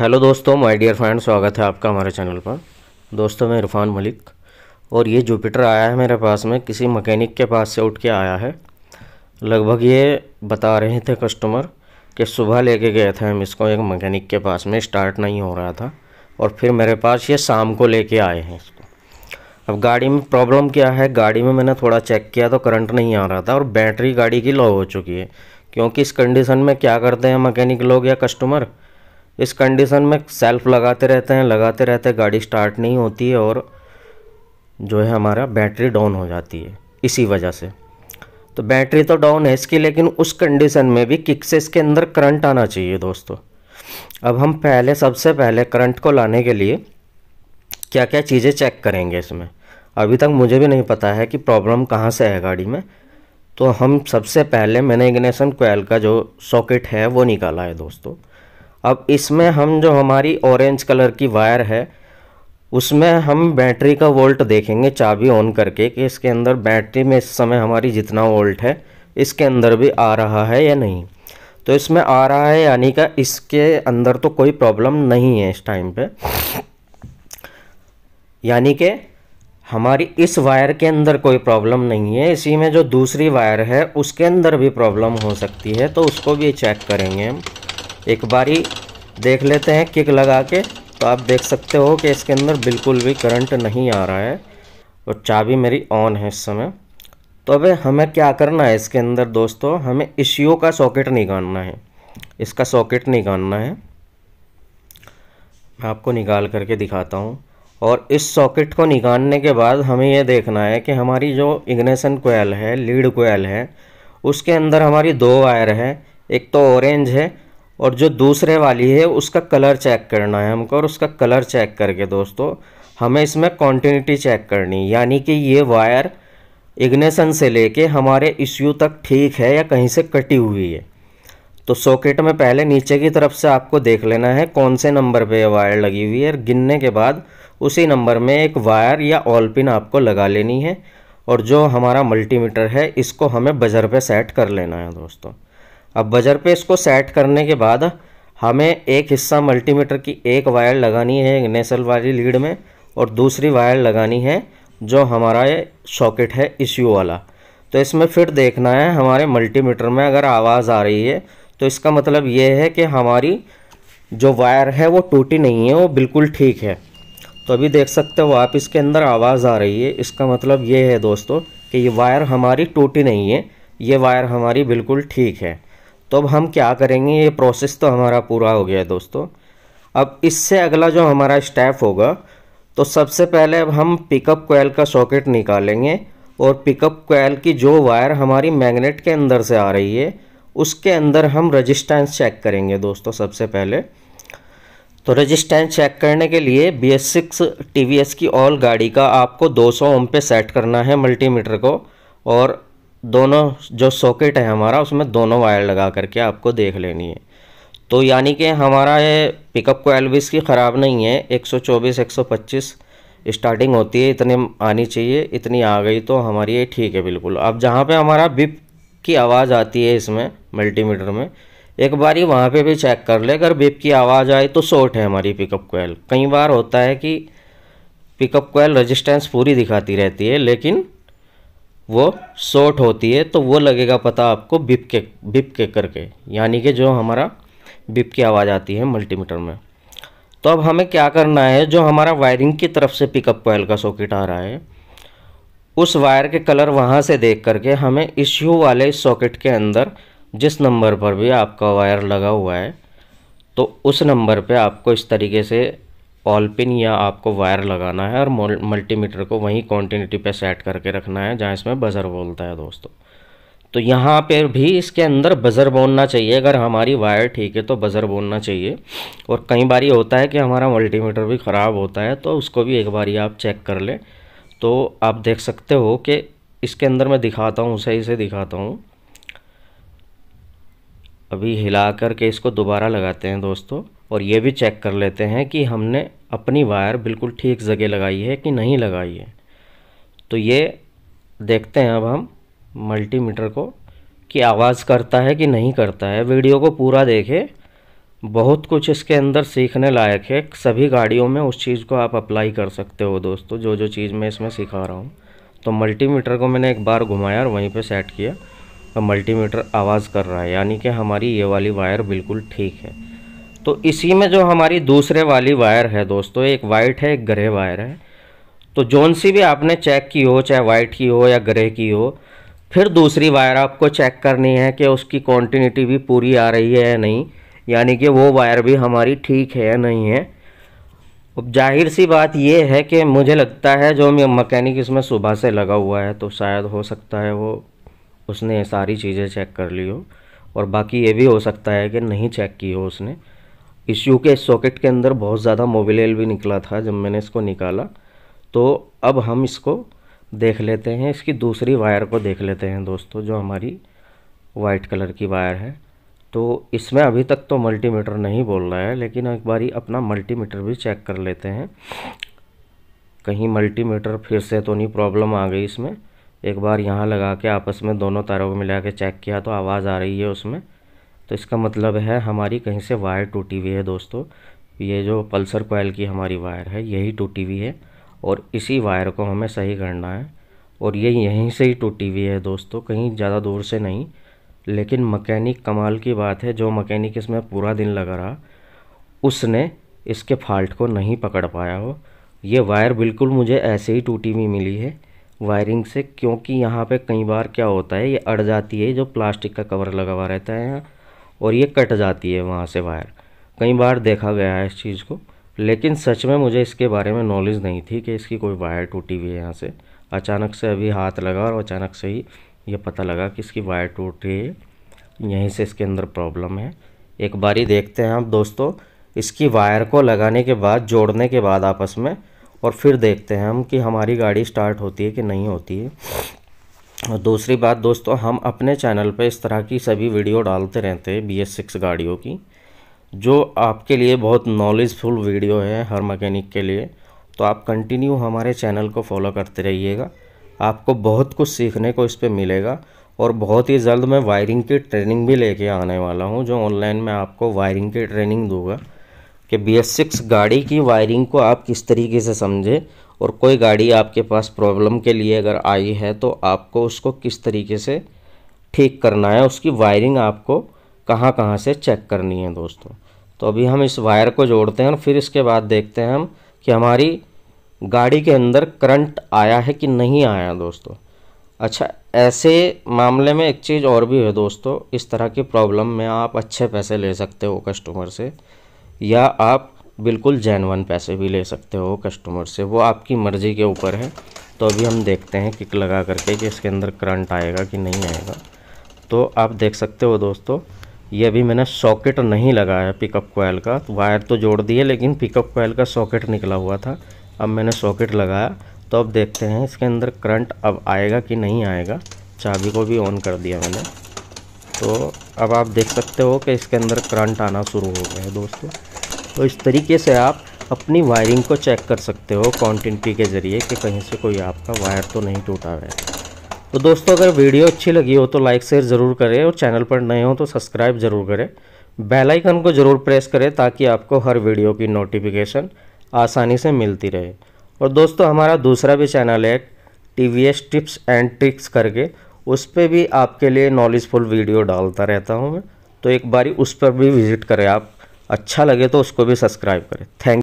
hello दोस्तों my dear friend स्वागत है आपका हमारे चैनल पर दोस्तों मैं इरफान मलिक और ये जुपिटर आया है मेरे पास में किसी मकैनिक के पास से उठ के आया है लगभग ये बता रहे थे कस्टमर कि सुबह लेके गए थे हम इसको एक मकैनिक के पास में स्टार्ट नहीं हो रहा था और फिर मेरे पास ये शाम को लेके आए हैं इसको अब गाड़ी में प्रॉब्लम क्या है गाड़ी में मैंने थोड़ा चेक किया तो करंट नहीं आ रहा था और बैटरी गाड़ी की लो हो चुकी है क्योंकि इस कंडीशन में क्या करते हैं मकैनिक लोग या कस्टमर इस कंडीशन में सेल्फ लगाते रहते हैं लगाते रहते हैं गाड़ी स्टार्ट नहीं होती है और जो है हमारा बैटरी डाउन हो जाती है इसी वजह से तो बैटरी तो डाउन है इसकी लेकिन उस कंडीशन में भी किक से इसके अंदर करंट आना चाहिए दोस्तों अब हम पहले सबसे पहले करंट को लाने के लिए क्या क्या चीज़ें चेक करेंगे इसमें अभी तक मुझे भी नहीं पता है कि प्रॉब्लम कहाँ से है गाड़ी में तो हम सबसे पहले मैंने इग्नेशन कोयल का जो सॉकेट है वो निकाला है दोस्तों अब इसमें हम जो हमारी ऑरेंज कलर की वायर है उसमें हम बैटरी का वोल्ट देखेंगे चाबी ऑन करके कि इसके अंदर बैटरी में इस समय हमारी जितना वोल्ट है इसके अंदर भी आ रहा है या नहीं तो इसमें आ रहा है यानी का इसके अंदर तो कोई प्रॉब्लम नहीं है इस टाइम पे यानी कि हमारी इस वायर के अंदर कोई प्रॉब्लम नहीं है इसी में जो दूसरी वायर है उसके अंदर भी प्रॉब्लम हो सकती है तो उसको भी चेक करेंगे हम एक बारी देख लेते हैं किक लगा के तो आप देख सकते हो कि इसके अंदर बिल्कुल भी करंट नहीं आ रहा है और चाबी मेरी ऑन है इस समय तो अब हमें क्या करना है इसके अंदर दोस्तों हमें इशियो का सॉकेट निकालना है इसका सॉकेट निकालना है मैं आपको निकाल करके दिखाता हूँ और इस सॉकेट को निकालने के बाद हमें यह देखना है कि हमारी जो इग्नेशन कोयल है लीड कोयल है उसके अंदर हमारी दो वायर है एक तो ऑरेंज है और जो दूसरे वाली है उसका कलर चेक करना है हमको और उसका कलर चेक करके दोस्तों हमें इसमें कॉन्टीन्यूटी चेक करनी यानी कि ये वायर इग्नेशन से लेके हमारे इश्यू तक ठीक है या कहीं से कटी हुई है तो सॉकेट में पहले नीचे की तरफ से आपको देख लेना है कौन से नंबर पे वायर लगी हुई है और गिनने के बाद उसी नंबर में एक वायर या ऑल पिन आपको लगा लेनी है और जो हमारा मल्टीमीटर है इसको हमें बजर पे सेट कर लेना है दोस्तों अब बजर पे इसको सेट करने के बाद हमें एक हिस्सा मल्टीमीटर की एक वायर लगानी है नेसल वाली लीड में और दूसरी वायर लगानी है जो हमारा ये सॉकेट है इश्यू वाला तो इसमें फिर देखना है हमारे मल्टीमीटर में अगर आवाज़ आ रही है तो इसका मतलब ये है कि हमारी जो वायर है वो टूटी नहीं है वो बिल्कुल ठीक है तो अभी देख सकते हो आप इसके अंदर आवाज़ आ रही है इसका मतलब ये है दोस्तों कि ये वायर हमारी टूटी नहीं है ये वायर हमारी बिल्कुल ठीक है तो अब हम क्या करेंगे ये प्रोसेस तो हमारा पूरा हो गया दोस्तों अब इससे अगला जो हमारा स्टेप होगा तो सबसे पहले अब हम पिकअप कोयल का सॉकेट निकालेंगे और पिकअप कोयल की जो वायर हमारी मैग्नेट के अंदर से आ रही है उसके अंदर हम रजिस्टेंस चेक करेंगे दोस्तों सबसे पहले तो रजिस्टेंस चेक करने के लिए B S six T V S की ऑल गाड़ी का आपको 200 ओम पे सेट करना है मल्टीमीटर को और दोनों जो सॉकेट है हमारा उसमें दोनों वायर लगा करके आपको देख लेनी है तो यानी कि हमारा ये पिकअप कोयल भी इसकी ख़राब नहीं है 124 125 स्टार्टिंग होती है इतने आनी चाहिए इतनी आ गई तो हमारी ये ठीक है बिल्कुल अब जहाँ पे हमारा बिप की आवाज़ आती है इसमें मल्टीमीटर में एक बार ही वहाँ पे भी चेक कर ले अगर बिप की आवाज़ आए तो शॉर्ट है हमारी पिकअप कोयल कई बार होता है कि पिकअप कोयल रजिस्टेंस पूरी दिखाती रहती है लेकिन वो शॉर्ट होती है तो वो लगेगा पता आपको बिप के बिप के करके यानी कि जो हमारा बिप की आवाज़ आती है मल्टीमीटर में तो अब हमें क्या करना है जो हमारा वायरिंग की तरफ से पिकअप कोयल का सॉकेट आ रहा है उस वायर के कलर वहाँ से देख करके हमें इश्यू वाले सॉकेट के अंदर जिस नंबर पर भी आपका वायर लगा हुआ है तो उस नंबर पे आपको इस तरीके से ऑल पिन या आपको वायर लगाना है और मल्टीमीटर को वहीं कॉन्टीन्यूटी पे सेट करके रखना है जहाँ इसमें बज़र बोलता है दोस्तों तो यहाँ पे भी इसके अंदर बज़र बोलना चाहिए अगर हमारी वायर ठीक है तो बज़र बोलना चाहिए और कई बार ये होता है कि हमारा मल्टीमीटर भी ख़राब होता है तो उसको भी एक बार आप चेक कर लें तो आप देख सकते हो कि इसके अंदर मैं दिखाता हूँ सही से दिखाता हूँ अभी हिला कर के इसको दोबारा लगाते हैं दोस्तों और ये भी चेक कर लेते हैं कि हमने अपनी वायर बिल्कुल ठीक जगह लगाई है कि नहीं लगाई है तो ये देखते हैं अब हम मल्टीमीटर को कि आवाज़ करता है कि नहीं करता है वीडियो को पूरा देखें बहुत कुछ इसके अंदर सीखने लायक है सभी गाड़ियों में उस चीज़ को आप अप्लाई कर सकते हो दोस्तों जो जो चीज़ मैं इसमें सिखा रहा हूँ तो मल्टीमीटर को मैंने एक बार घुमाया और वहीं पे सेट किया मल्टीमीटर आवाज़ कर रहा है यानी कि हमारी ये वाली वायर बिल्कुल ठीक है तो इसी में जो हमारी दूसरे वाली वायर है दोस्तों एक वाइट है एक ग्रे वायर है तो जौन सी भी आपने चेक की हो चाहे वाइट की हो या ग्रे की हो फिर दूसरी वायर आपको चेक करनी है कि उसकी कॉन्टीन्यूटी भी पूरी आ रही है या नहीं यानी कि वो वायर भी हमारी ठीक है या नहीं है अब जाहिर सी बात ये है कि मुझे लगता है जो मैकेनिक इसमें सुबह से लगा हुआ है तो शायद हो सकता है वो उसने सारी चीज़ें चेक कर ली हो और बाकी ये भी हो सकता है कि नहीं चेक की हो उसने इस यू के सॉकेट के अंदर बहुत ज़्यादा मोबिलेल भी निकला था जब मैंने इसको निकाला तो अब हम इसको देख लेते हैं इसकी दूसरी वायर को देख लेते हैं दोस्तों जो हमारी वाइट कलर की वायर है तो इसमें अभी तक तो मल्टीमीटर नहीं बोल रहा है लेकिन एक बारी अपना मल्टीमीटर भी चेक कर लेते हैं कहीं मल्टीमीटर फिर से तो नहीं प्रॉब्लम आ गई इसमें एक बार यहाँ लगा के आपस में दोनों तारों को मिला के चेक किया तो आवाज़ आ रही है उसमें तो इसका मतलब है हमारी कहीं से वायर टूटी हुई है दोस्तों ये जो पल्सर कोयल की हमारी वायर है यही टूटी हुई है और इसी वायर को हमें सही करना है और ये यहीं से ही टूटी हुई है दोस्तों कहीं ज़्यादा दूर से नहीं लेकिन मकैनिक कमाल की बात है जो मकैनिक इसमें पूरा दिन लगा रहा उसने इसके फॉल्ट को नहीं पकड़ पाया हो ये वायर बिल्कुल मुझे ऐसे ही टूटी हुई मिली है वायरिंग से क्योंकि यहाँ पे कई बार क्या होता है ये अड़ जाती है जो प्लास्टिक का कवर लगा हुआ रहता है यहाँ और ये कट जाती है वहाँ से वायर कई बार देखा गया है इस चीज़ को लेकिन सच में मुझे इसके बारे में नॉलेज नहीं थी कि इसकी कोई वायर टूटी हुई है यहाँ से अचानक से अभी हाथ लगा और अचानक से ही ये पता लगा कि इसकी वायर टूट रही है यहीं से इसके अंदर प्रॉब्लम है एक बारी देखते हैं आप दोस्तों इसकी वायर को लगाने के बाद जोड़ने के बाद आपस में और फिर देखते हैं हम कि हमारी गाड़ी स्टार्ट होती है कि नहीं होती है और दूसरी बात दोस्तों हम अपने चैनल पर इस तरह की सभी वीडियो डालते रहते हैं बी एस सिक्स गाड़ियों की जो आपके लिए बहुत नॉलेजफुल वीडियो है हर मकैनिक के लिए तो आप कंटिन्यू हमारे चैनल को फॉलो करते रहिएगा आपको बहुत कुछ सीखने को इस पर मिलेगा और बहुत ही जल्द मैं वायरिंग की ट्रेनिंग भी लेके आने वाला हूँ जो ऑनलाइन मैं आपको वायरिंग की ट्रेनिंग दूंगा कि बी एस सिक्स गाड़ी की वायरिंग को आप किस तरीके से समझें और कोई गाड़ी आपके पास प्रॉब्लम के लिए अगर आई है तो आपको उसको किस तरीके से ठीक करना है उसकी वायरिंग आपको कहाँ कहाँ से चेक करनी है दोस्तों तो अभी हम इस वायर को जोड़ते हैं और फिर इसके बाद देखते हैं हम कि हमारी गाड़ी के अंदर करंट आया है कि नहीं आया दोस्तों अच्छा ऐसे मामले में एक चीज़ और भी है दोस्तों इस तरह की प्रॉब्लम में आप अच्छे पैसे ले सकते हो कस्टमर से या आप बिल्कुल जैनवन पैसे भी ले सकते हो कस्टमर से वो आपकी मर्ज़ी के ऊपर है तो अभी हम देखते हैं किक लगा करके कि इसके अंदर करंट आएगा कि नहीं आएगा तो आप देख सकते हो दोस्तों ये अभी मैंने सॉकेट नहीं लगाया पिकअप कोयल का तो वायर तो जोड़ दिए लेकिन पिकअप कोयल का सॉकेट निकला हुआ था अब मैंने सॉकेट लगाया तो अब देखते हैं इसके अंदर करंट अब आएगा कि नहीं आएगा चाबी को भी ऑन कर दिया मैंने तो अब आप देख सकते हो कि इसके अंदर करंट आना शुरू हो गया है दोस्तों तो इस तरीके से आप अपनी वायरिंग को चेक कर सकते हो कॉन्टिन्टी के ज़रिए कि कहीं से कोई आपका वायर तो नहीं टूटा हुआ है तो दोस्तों अगर वीडियो अच्छी लगी हो तो लाइक शेयर ज़रूर करें और चैनल पर नए हो तो सब्सक्राइब ज़रूर करें बेल आइकन को ज़रूर प्रेस करें ताकि आपको हर वीडियो की नोटिफिकेशन आसानी से मिलती रहे और दोस्तों हमारा दूसरा भी चैनल है टी टिप्स एंड ट्रिक्स करके उस पर भी आपके लिए नॉलेजफुल वीडियो डालता रहता हूँ मैं तो एक बारी उस पर भी विज़िट करें आप अच्छा लगे तो उसको भी सब्सक्राइब करें थैंक